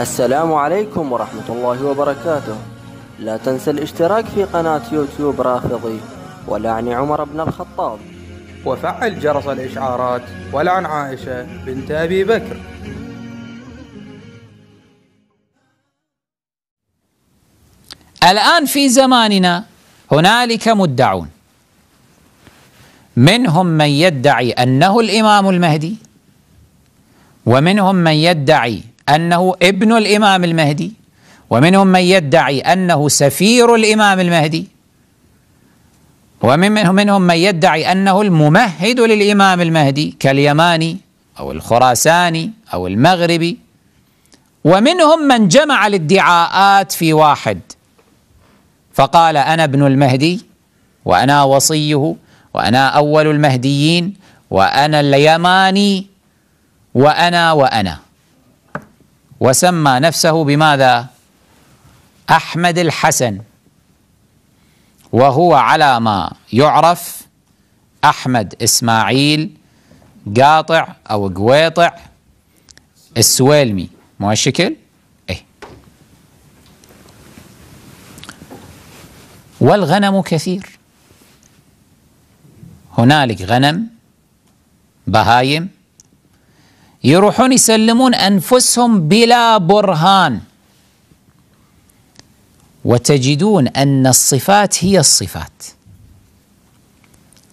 السلام عليكم ورحمة الله وبركاته لا تنسى الاشتراك في قناة يوتيوب رافضي ولعن عمر بن الخطاب وفعل جرس الإشعارات ولعن عائشة بنت أبي بكر الآن في زماننا هنالك مدعون منهم من يدعي أنه الإمام المهدي ومنهم من يدعي أنه ابن الإمام المهدي ومنهم من يدعي أنه سفير الإمام المهدي ومنهم من يدعي أنه الممهد للإمام المهدي كاليماني أو الخراساني أو المغربي ومنهم من جمع الادعاءات في واحد فقال أنا ابن المهدي وأنا وصيه وأنا أول المهديين وأنا اليماني وأنا وأنا وسمى نفسه بماذا احمد الحسن وهو على ما يعرف احمد اسماعيل قاطع او قويطع السويلمي مو الشكل ايه والغنم كثير هنالك غنم بهايم يروحون يسلمون انفسهم بلا برهان وتجدون ان الصفات هي الصفات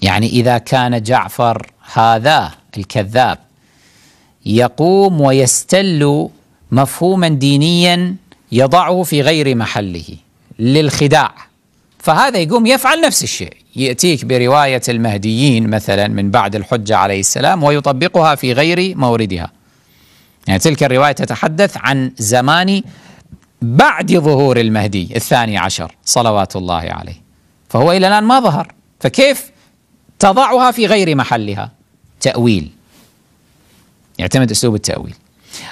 يعني اذا كان جعفر هذا الكذاب يقوم ويستل مفهوما دينيا يضعه في غير محله للخداع فهذا يقوم يفعل نفس الشيء يأتيك برواية المهديين مثلا من بعد الحجة عليه السلام ويطبقها في غير موردها يعني تلك الرواية تتحدث عن زمان بعد ظهور المهدي الثاني عشر صلوات الله عليه فهو إلى الآن ما ظهر فكيف تضعها في غير محلها تأويل يعتمد أسلوب التأويل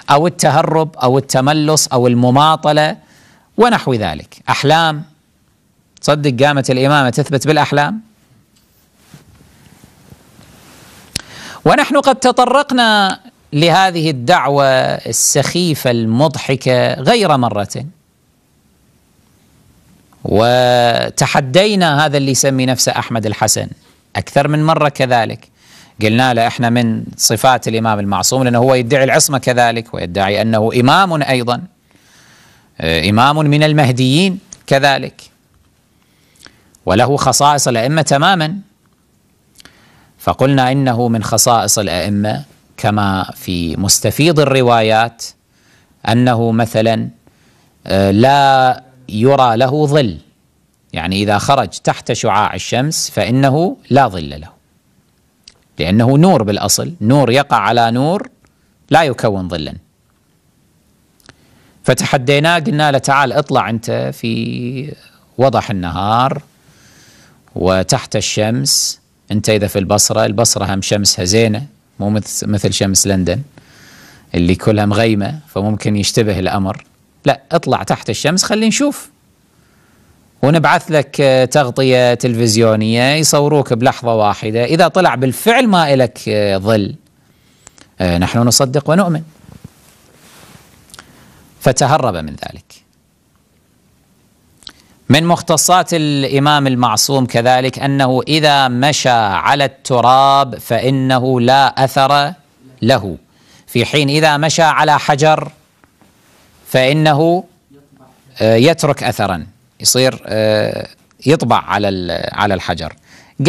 أو التهرب أو التملص أو المماطلة ونحو ذلك أحلام تصدق قامت الإمامة تثبت بالأحلام ونحن قد تطرقنا لهذه الدعوة السخيفة المضحكة غير مرة وتحدينا هذا اللي يسمي نفسه أحمد الحسن أكثر من مرة كذلك قلنا له احنا من صفات الامام المعصوم لانه هو يدعي العصمه كذلك ويدعي انه امام ايضا امام من المهديين كذلك وله خصائص الأئمة تماما فقلنا إنه من خصائص الأئمة كما في مستفيض الروايات أنه مثلا آه، لا يرى له ظل يعني إذا خرج تحت شعاع الشمس فإنه لا ظل له لأنه نور بالأصل نور يقع على نور لا يكون ظلا فتحديناه قلنا له تعال اطلع أنت في وضح النهار وتحت الشمس انت اذا في البصره البصره هم شمسها زينه مو مثل شمس لندن اللي كلها مغيمه فممكن يشتبه الامر لا اطلع تحت الشمس خلينا نشوف ونبعث لك آه، تغطيه تلفزيونيه يصوروك بلحظه واحده اذا طلع بالفعل ما لك آه، ظل آه، نحن نصدق ونؤمن فتهرب من ذلك من مختصات الامام المعصوم كذلك انه اذا مشى على التراب فانه لا اثر له في حين اذا مشى على حجر فانه آه، يترك اثرا يصير آه، يطبع على على الحجر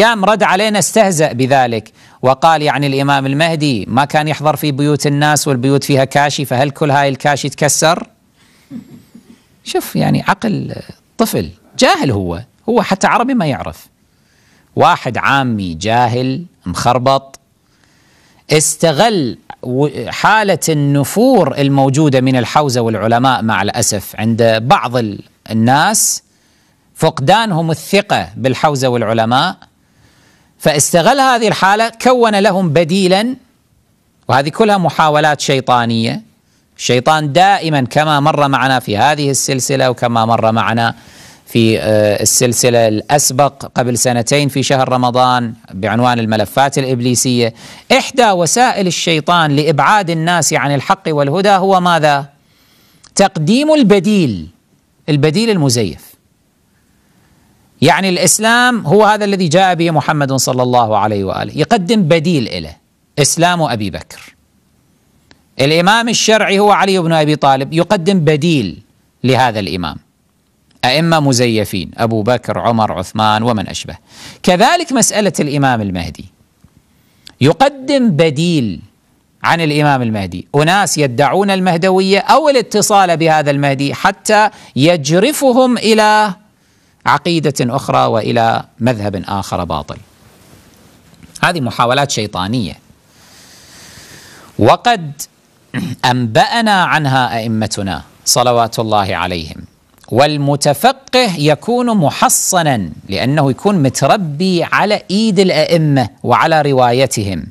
قام رد علينا استهزأ بذلك وقال يعني الامام المهدي ما كان يحضر في بيوت الناس والبيوت فيها كاشي فهل كل هاي الكاشي تكسر شوف يعني عقل طفل جاهل هو هو حتى عربي ما يعرف واحد عامي جاهل مخربط استغل حالة النفور الموجودة من الحوزة والعلماء مع الأسف عند بعض الناس فقدانهم الثقة بالحوزة والعلماء فاستغل هذه الحالة كون لهم بديلا وهذه كلها محاولات شيطانية الشيطان دائما كما مر معنا في هذه السلسلة وكما مر معنا في آه، السلسله الاسبق قبل سنتين في شهر رمضان بعنوان الملفات الابليسيه احدى وسائل الشيطان لابعاد الناس عن الحق والهدى هو ماذا تقديم البديل البديل المزيف يعني الاسلام هو هذا الذي جاء به محمد صلى الله عليه واله يقدم بديل له اسلام ابي بكر الامام الشرعي هو علي بن ابي طالب يقدم بديل لهذا الامام أئمة مزيفين أبو بكر عمر عثمان ومن أشبه كذلك مسألة الإمام المهدي يقدم بديل عن الإمام المهدي أناس يدعون المهدوية أو الاتصال بهذا المهدي حتى يجرفهم إلى عقيدة أخرى وإلى مذهب آخر باطل هذه محاولات شيطانية وقد أنبأنا عنها أئمتنا صلوات الله عليهم والمتفقه يكون محصنا لانه يكون متربي على ايد الائمه وعلى روايتهم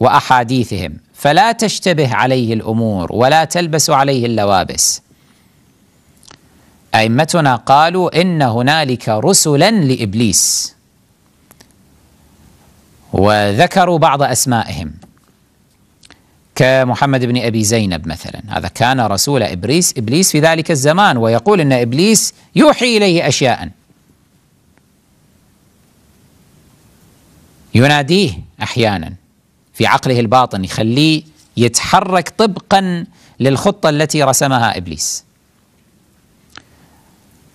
واحاديثهم فلا تشتبه عليه الامور ولا تلبس عليه اللوابس ائمتنا قالوا ان هنالك رسلا لابليس وذكروا بعض اسمائهم كمحمد بن ابي زينب مثلا هذا كان رسول ابليس ابليس في ذلك الزمان ويقول ان ابليس يوحي اليه اشياء يناديه احيانا في عقله الباطن يخليه يتحرك طبقا للخطه التي رسمها ابليس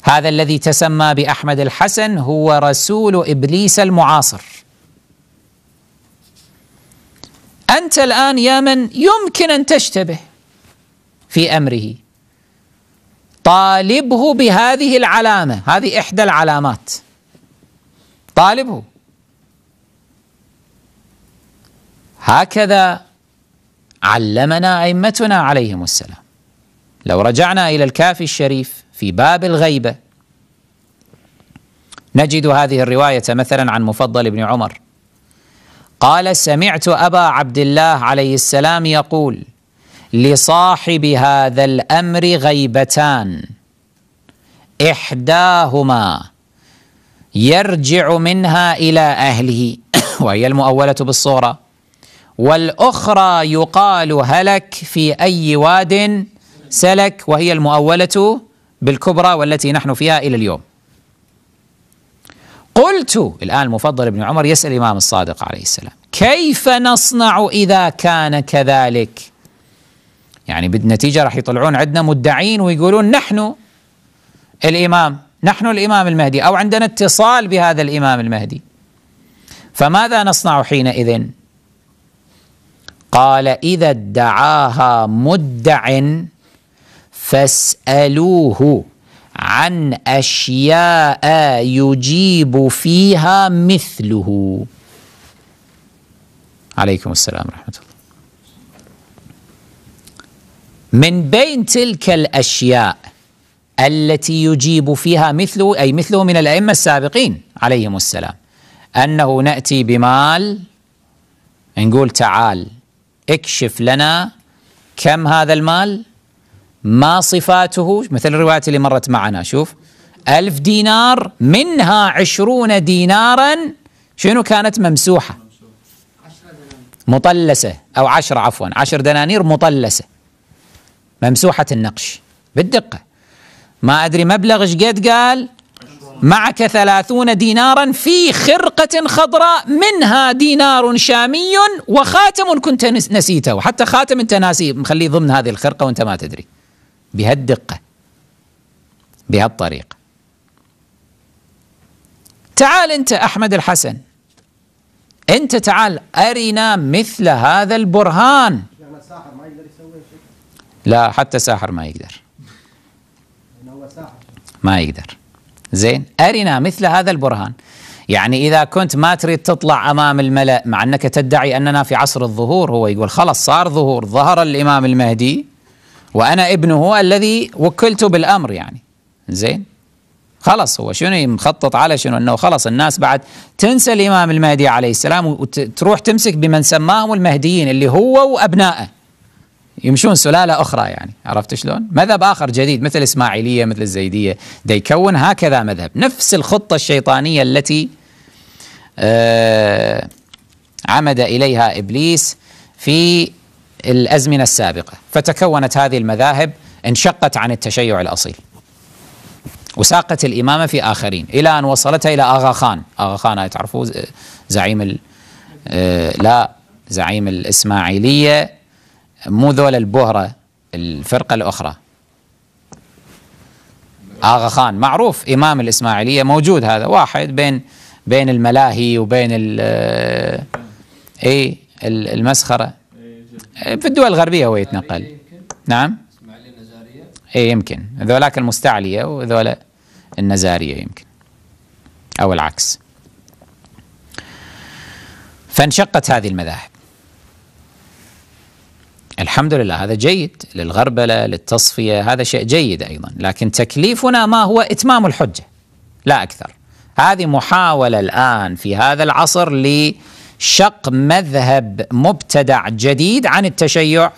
هذا الذي تسمى باحمد الحسن هو رسول ابليس المعاصر أنت الآن يا من يمكن أن تشتبه في أمره طالبه بهذه العلامة هذه إحدى العلامات طالبه هكذا علمنا أئمتنا عليهم السلام لو رجعنا إلى الكافي الشريف في باب الغيبة نجد هذه الرواية مثلا عن مفضل بن عمر قال سمعت أبا عبد الله عليه السلام يقول لصاحب هذا الأمر غيبتان إحداهما يرجع منها إلى أهله وهي المؤولة بالصورة والأخرى يقال هلك في أي واد سلك وهي المؤولة بالكبرى والتي نحن فيها إلى اليوم قلت الآن المفضل بن عمر يسأل الإمام الصادق عليه السلام كيف نصنع إذا كان كذلك يعني بالنتيجة راح يطلعون عندنا مدعين ويقولون نحن الإمام نحن الإمام المهدي أو عندنا اتصال بهذا الإمام المهدي فماذا نصنع حينئذ قال إذا ادعاها مدع فاسألوه عن اشياء يجيب فيها مثله عليكم السلام ورحمه الله من بين تلك الاشياء التي يجيب فيها مثله اي مثله من الائمه السابقين عليهم السلام انه ناتي بمال نقول تعال اكشف لنا كم هذا المال ما صفاته مثل الروايات اللي مرت معنا شوف ألف دينار منها عشرون دينارا شنو كانت ممسوحة مطلسة أو عشرة عفوا عشر دنانير مطلسة ممسوحة النقش بالدقة ما أدري مبلغ قد قال معك ثلاثون دينارا في خرقة خضراء منها دينار شامي وخاتم كنت نسيته حتى خاتم انت ناسيه مخليه ضمن هذه الخرقة وانت ما تدري بهالدقة بهالطريقة تعال أنت أحمد الحسن أنت تعال أرنا مثل هذا البرهان لا حتى ساحر ما يقدر ما يقدر زين أرنا مثل هذا البرهان يعني إذا كنت ما تريد تطلع أمام الملأ مع أنك تدعي أننا في عصر الظهور هو يقول خلص صار ظهور ظهر الإمام المهدي وانا ابنه الذي وكلت بالامر يعني زين خلاص هو شنو مخطط على شنو انه خلاص الناس بعد تنسى الامام المهدي عليه السلام وتروح تمسك بمن سماهم المهديين اللي هو وابنائه يمشون سلاله اخرى يعني عرفت شلون؟ مذهب اخر جديد مثل اسماعيليه مثل الزيديه دا يكون هكذا مذهب نفس الخطه الشيطانيه التي آه عمد اليها ابليس في الازمنه السابقه فتكونت هذه المذاهب انشقت عن التشيع الاصيل وساقت الامامه في اخرين الى ان وصلتها الى اغا خان اغا خان تعرفوه زعيم آه، لا زعيم الاسماعيليه مو ذول البهره الفرقه الاخرى اغا خان معروف امام الاسماعيليه موجود هذا واحد بين بين الملاهي وبين آه، اي المسخره في الدول الغربية هو يتنقل نعم اي يمكن ذولاك المستعلية وذولا النزارية يمكن أو العكس فانشقت هذه المذاهب الحمد لله هذا جيد للغربلة للتصفية هذا شيء جيد أيضا لكن تكليفنا ما هو إتمام الحجة لا أكثر هذه محاولة الآن في هذا العصر لتكليف شق مذهب مبتدع جديد عن التشيع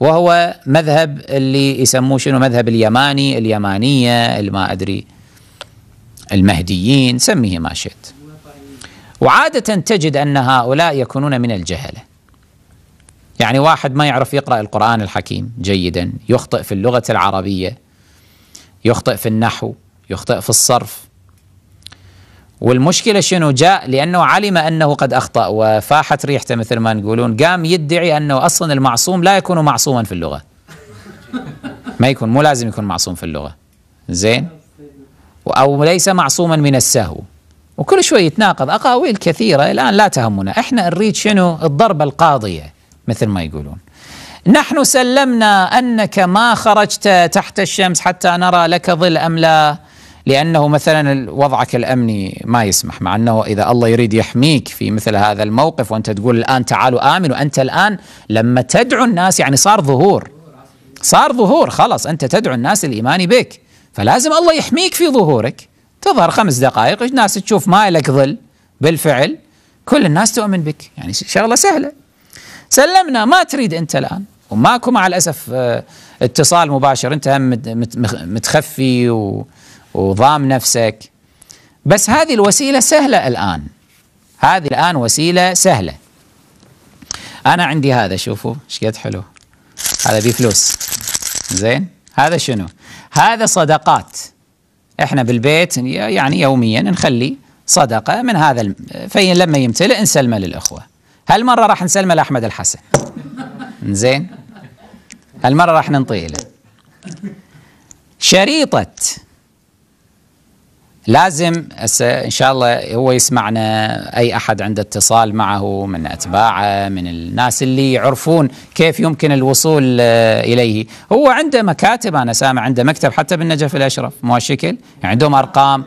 وهو مذهب اللي يسموه شنو مذهب اليماني اليمانية ما أدري المهديين سميه ما شئت وعادة تجد أن هؤلاء يكونون من الجهلة يعني واحد ما يعرف يقرأ القرآن الحكيم جيدا يخطئ في اللغة العربية يخطئ في النحو يخطئ في الصرف والمشكله شنو جاء لانه علم انه قد اخطا وفاحت ريحته مثل ما نقولون قام يدعي انه اصلا المعصوم لا يكون معصوما في اللغه ما يكون مو لازم يكون معصوم في اللغه زين او ليس معصوما من السهو وكل شوي يتناقض اقاويل كثيره الان لا تهمنا احنا نريد شنو الضربه القاضيه مثل ما يقولون نحن سلمنا انك ما خرجت تحت الشمس حتى نرى لك ظل ام لا لأنه مثلا وضعك الأمني ما يسمح مع أنه إذا الله يريد يحميك في مثل هذا الموقف وأنت تقول الآن تعالوا آمنوا أنت الآن لما تدعو الناس يعني صار ظهور صار ظهور خلاص أنت تدعو الناس الايمان بك فلازم الله يحميك في ظهورك تظهر خمس دقائق الناس تشوف ما لك ظل بالفعل كل الناس تؤمن بك يعني شغلة سهلة سلمنا ما تريد أنت الآن وماكو مع الأسف آه، اتصال مباشر أنت هم متخفي و وضام نفسك بس هذه الوسيلة سهلة الآن هذه الآن وسيلة سهلة أنا عندي هذا شوفوا ايش قد حلو هذا بفلوس زين هذا شنو هذا صدقات احنا بالبيت يعني يوميا نخلي صدقة من هذا الم... فين لما يمتلئ نسلمه للأخوة هالمرة راح نسلمه لأحمد الحسن زين هالمرة راح ننطيه له شريطة لازم ان شاء الله هو يسمعنا اي احد عنده اتصال معه من اتباعه من الناس اللي يعرفون كيف يمكن الوصول آه، اليه هو عنده مكاتب انا سامع عنده مكتب حتى بالنجف الاشرف مو شكل يعني عندهم ارقام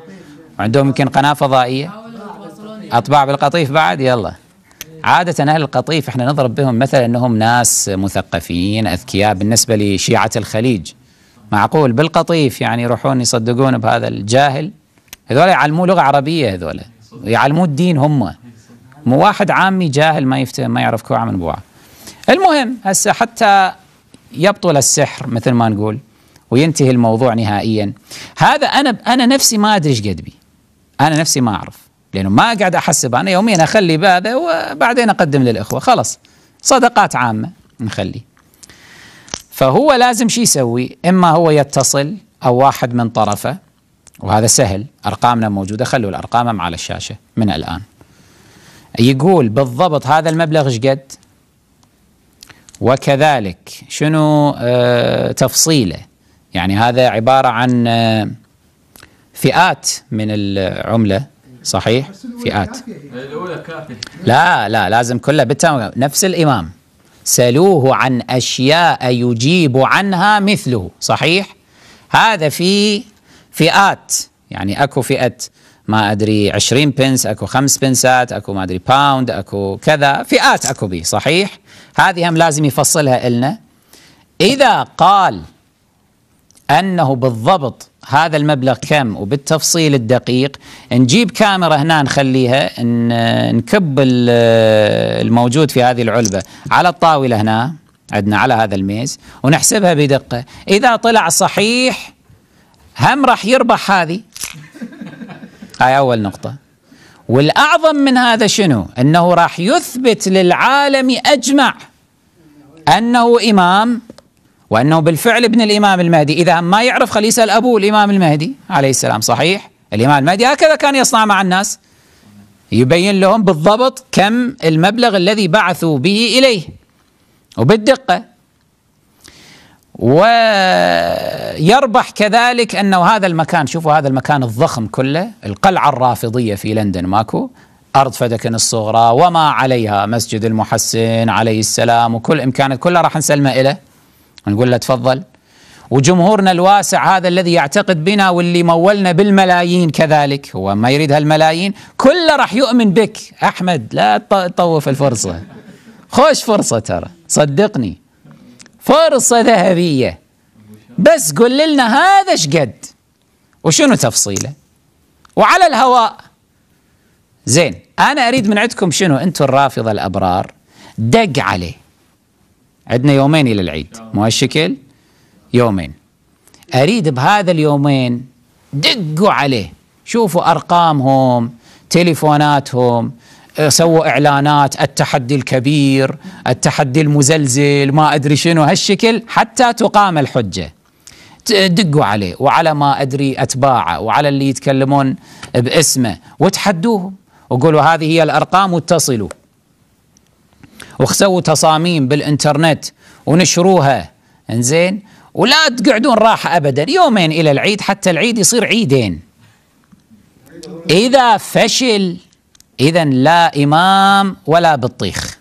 عندهم يمكن قناه فضائيه اطباع بالقطيف بعد يلا عادة أهل القطيف احنا نضرب بهم مثل أنهم ناس مثقفين أذكياء بالنسبة لشيعة الخليج معقول بالقطيف يعني يروحون يصدقون بهذا الجاهل هذول يعلموه لغه عربيه هذول يعلموه الدين هم مو واحد عامي جاهل ما يفتهم ما يعرف كوعه من بوعه المهم هسه حتى يبطل السحر مثل ما نقول وينتهي الموضوع نهائيا هذا انا انا نفسي ما ادري ايش قد بي انا نفسي ما اعرف لانه ما قاعد احسب انا يوميا اخلي بهذا وبعدين اقدم للاخوه خلاص صدقات عامه نخلي فهو لازم شو يسوي اما هو يتصل او واحد من طرفه وهذا سهل أرقامنا موجودة خلوا الأرقام على الشاشة من الآن يقول بالضبط هذا المبلغ شقد وكذلك شنو آه تفصيله يعني هذا عبارة عن آه، فئات من العملة صحيح فئات لا لا لازم كله بالتمام نفس الإمام سلوه عن أشياء يجيب عنها مثله صحيح هذا في فئات يعني اكو فئه ما ادري 20 بنس اكو 5 بنسات اكو ما ادري باوند اكو كذا فئات اكو بي صحيح هذه هم لازم يفصلها النا اذا قال انه بالضبط هذا المبلغ كم وبالتفصيل الدقيق نجيب كاميرا هنا نخليها نكب الموجود في هذه العلبه على الطاوله هنا عندنا على هذا الميز ونحسبها بدقه اذا طلع صحيح هم راح يربح هذه هاي أول نقطة والأعظم من هذا شنو أنه راح يثبت للعالم أجمع أنه إمام وأنه بالفعل ابن الإمام المهدي إذا ما يعرف خليه يسأل أبوه الإمام المهدي عليه السلام صحيح الإمام المهدي هكذا كان يصنع مع الناس يبين لهم بالضبط كم المبلغ الذي بعثوا به إليه وبالدقة ويربح كذلك انه هذا المكان شوفوا هذا المكان الضخم كله القلعه الرافضيه في لندن ماكو ارض فدكن الصغرى وما عليها مسجد المحسن عليه السلام وكل امكانات كلها راح نسلمه له ونقول له تفضل وجمهورنا الواسع هذا الذي يعتقد بنا واللي مولنا بالملايين كذلك هو ما يريد هالملايين كله راح يؤمن بك احمد لا تطوف الفرصه خوش فرصه ترى صدقني فرصة ذهبية بس قل لنا هذا شقد وشنو تفصيله وعلى الهواء زين أنا أريد من عندكم شنو أنتم الرافضة الأبرار دق عليه عندنا يومين إلى العيد مو هالشكل يومين أريد بهذا اليومين دقوا عليه شوفوا أرقامهم تليفوناتهم آه، سووا اعلانات التحدي الكبير التحدي المزلزل ما ادري شنو هالشكل حتى تقام الحجه دقوا عليه وعلى ما ادري اتباعه وعلى اللي يتكلمون باسمه وتحدوهم وقولوا هذه هي الارقام واتصلوا وسووا تصاميم بالانترنت ونشروها انزين ولا تقعدون راحه ابدا يومين الى العيد حتى العيد يصير عيدين اذا فشل إذا لا إمام ولا بطيخ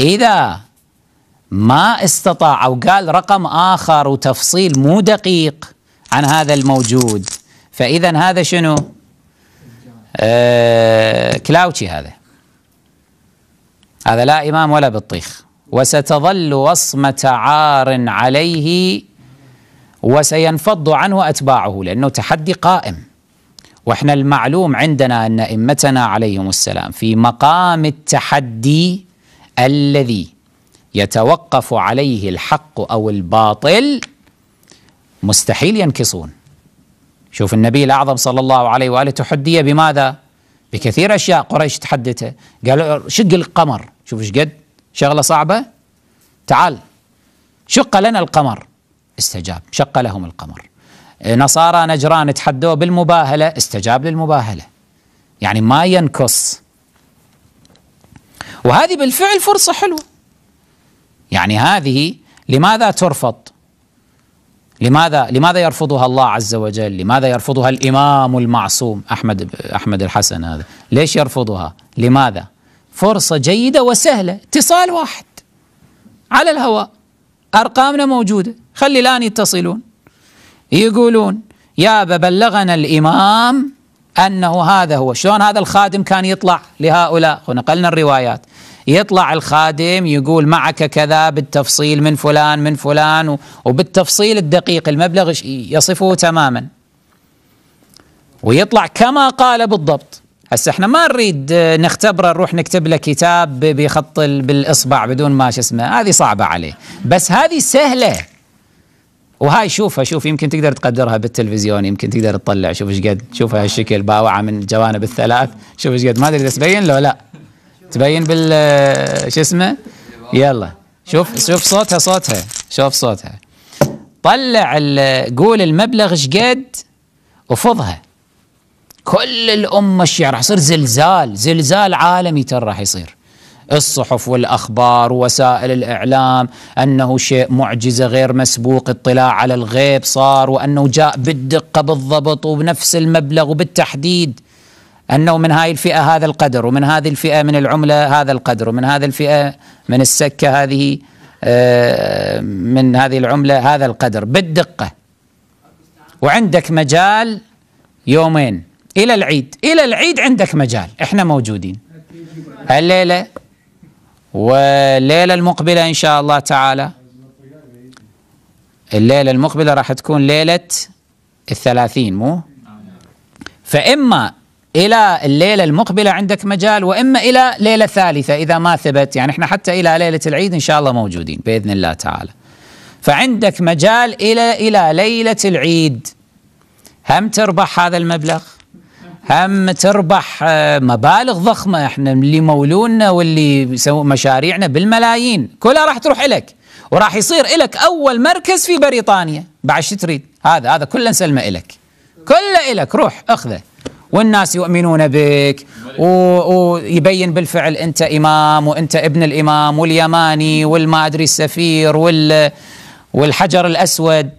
إذا ما استطاع أو قال رقم آخر وتفصيل مو دقيق عن هذا الموجود فإذا هذا شنو آه كلاوتشي هذا هذا لا إمام ولا بطيخ وستظل وصمة عار عليه وسينفض عنه أتباعه لأنه تحدي قائم واحنا المعلوم عندنا ان ائمتنا عليهم السلام في مقام التحدي الذي يتوقف عليه الحق او الباطل مستحيل ينكصون. شوف النبي الاعظم صلى الله عليه واله تحدي بماذا؟ بكثير اشياء قريش تحدته، قالوا شق القمر، شوف ايش قد؟ شغله صعبه؟ تعال شق لنا القمر استجاب، شق لهم القمر. إيه، نصارى نجران تحدوه بالمباهلة استجاب للمباهلة يعني ما ينكص وهذه بالفعل فرصة حلوة يعني هذه لماذا ترفض لماذا لماذا يرفضها الله عز وجل؟ لماذا يرفضها الامام المعصوم احمد احمد الحسن هذا؟ ليش يرفضها؟ لماذا؟ فرصه جيده وسهله، اتصال واحد على الهواء ارقامنا موجوده، خلي الان يتصلون يقولون يا بلغنا الإمام أنه هذا هو شلون هذا الخادم كان يطلع لهؤلاء ونقلنا الروايات يطلع الخادم يقول معك كذا بالتفصيل من فلان من فلان وبالتفصيل الدقيق المبلغ يصفه تماما ويطلع كما قال بالضبط هسه احنا ما نريد آه، نختبره نروح نكتب له كتاب بخط بالاصبع بدون ما شو اسمه هذه صعبه عليه بس هذه سهله وهاي شوفها شوف يمكن تقدر تقدرها بالتلفزيون يمكن تقدر تطلع شوف ايش قد شوفها هالشكل باوعه من الجوانب الثلاث شوف ايش قد ما ادري اذا تبين لو لا تبين بال شو اسمه يلا شوف شوف صوتها صوتها شوف صوتها طلع قول المبلغ ايش قد وفضها كل الامه الشيعة راح يصير زلزال زلزال عالمي ترى راح يصير الصحف والاخبار ووسائل الاعلام انه شيء معجزه غير مسبوق اطلاع على الغيب صار وانه جاء بالدقه بالضبط وبنفس المبلغ وبالتحديد انه من هاي الفئه هذا القدر ومن هذه الفئه من العمله هذا القدر ومن هذه الفئه من السكه هذه آه، من هذه العمله هذا القدر بالدقه وعندك مجال يومين الى العيد الى العيد عندك مجال احنا موجودين الليله والليلة المقبلة إن شاء الله تعالى الليلة المقبلة راح تكون ليلة الثلاثين مو فإما إلى الليلة المقبلة عندك مجال وإما إلى ليلة ثالثة إذا ما ثبت يعني إحنا حتى إلى ليلة العيد إن شاء الله موجودين بإذن الله تعالى فعندك مجال إلى إلى ليلة العيد هم تربح هذا المبلغ هم تربح آه، مبالغ ضخمه احنا اللي مولونا واللي يسوون مشاريعنا بالملايين كلها راح تروح لك وراح يصير لك اول مركز في بريطانيا بعد شو تريد هذا هذا كله نسلمه لك كله لك روح اخذه والناس يؤمنون بك ويبين بالفعل انت امام وانت ابن الامام واليماني والما ادري السفير وال والحجر الاسود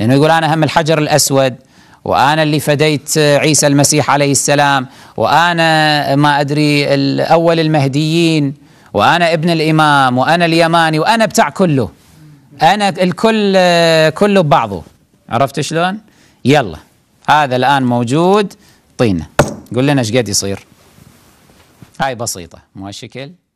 لانه يقول انا هم الحجر الاسود وأنا اللي فديت عيسى المسيح عليه السلام وأنا ما أدري أول المهديين وأنا ابن الإمام وأنا اليماني وأنا بتاع كله أنا الكل كله ببعضه عرفت شلون؟ يلا هذا الآن موجود طينه قول لنا ايش قد يصير هاي بسيطة مو هالشكل